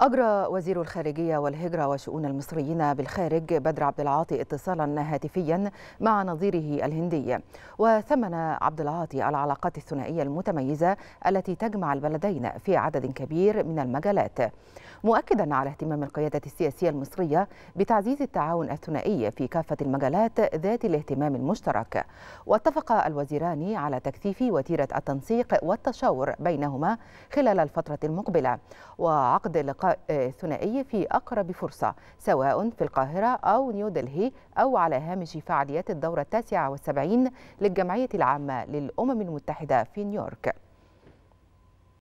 أجرى وزير الخارجية والهجرة وشؤون المصريين بالخارج بدر عبد العاطي اتصالا هاتفيا مع نظيره الهندي وثمن عبد العاطي العلاقات الثنائية المتميزة التي تجمع البلدين في عدد كبير من المجالات مؤكدا على اهتمام القيادة السياسية المصرية بتعزيز التعاون الثنائي في كافة المجالات ذات الاهتمام المشترك واتفق الوزيران على تكثيف وتيرة التنسيق والتشاور بينهما خلال الفترة المقبلة وعقد لقاء ثنائي في أقرب فرصة سواء في القاهرة أو نيودلهي أو على هامش فعاليات الدورة التاسعة والسبعين للجمعية العامة للأمم المتحدة في نيويورك